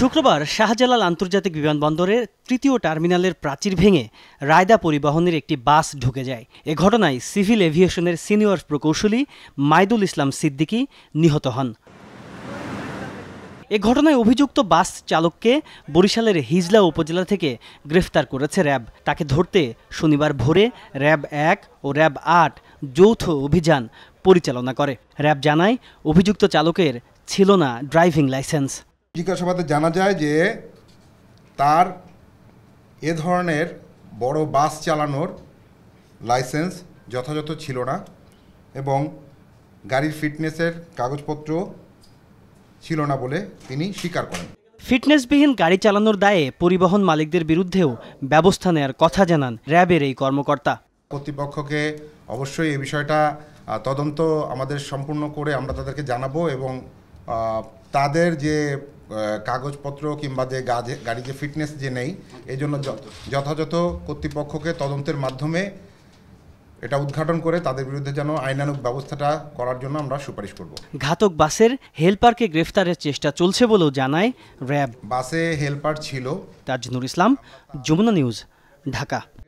শুক্রবার শাহজালাল আন্তর্জাতিক বিমানবন্দরের তৃতীয় টার্মিনালের প্রাচীর ভেঙে রায়দা পরিবহনের একটি বাস ঢুকে যায় এ ঘটনায় সিভিল এভিয়েশনের সিনিয়র প্রকৌশলী মাইদুল ইসলাম সিদ্দিকি নিহত হন এ ঘটনায় অভিযুক্ত বাস চালককে বরিশালের হিজলা উপজেলা থেকে গ্রেফতার করেছে র্যাব তাকে ধরতে শনিবার ভোরে র্যাব এক ও র্যাব আট যৌথ অভিযান পরিচালনা করে র্যাব জানায় অভিযুক্ত চালকের ছিল না ড্রাইভিং লাইসেন্স জিজ্ঞাসাবাদে জানা যায় যে তার এ ধরনের বড় বাস চালানোর লাইসেন্স যথাযথ ছিল না এবং গাড়ির ফিটনেসের কাগজপত্র ছিল না বলে তিনি স্বীকার করেন ফিটনেসবিহীন গাড়ি চালানোর দায়ে পরিবহন মালিকদের বিরুদ্ধেও ব্যবস্থা নেয়ার কথা জানান র্যাবের এই কর্মকর্তা কর্তৃপক্ষকে অবশ্যই এই বিষয়টা তদন্ত আমাদের সম্পূর্ণ করে আমরা তাদেরকে জানাবো এবং তাদের যে কাগজপত্র কিংবা যে গাড়ি যে ফিটনেস যে নেই এই জন্য যথাযথ কর্তৃপক্ষকে তদন্তের মাধ্যমে এটা উদ্ঘাটন করে তাদের বিরুদ্ধে যেন আইনানুক ব্যবস্থাটা করার জন্য আমরা সুপারিশ করব ঘাতক বাসের হেলপারকে গ্রেফতারের চেষ্টা চলছে বলেও জানায় র্যাব বাসে হেলপার ছিল তাজনুর ইসলাম যমুনা নিউজ ঢাকা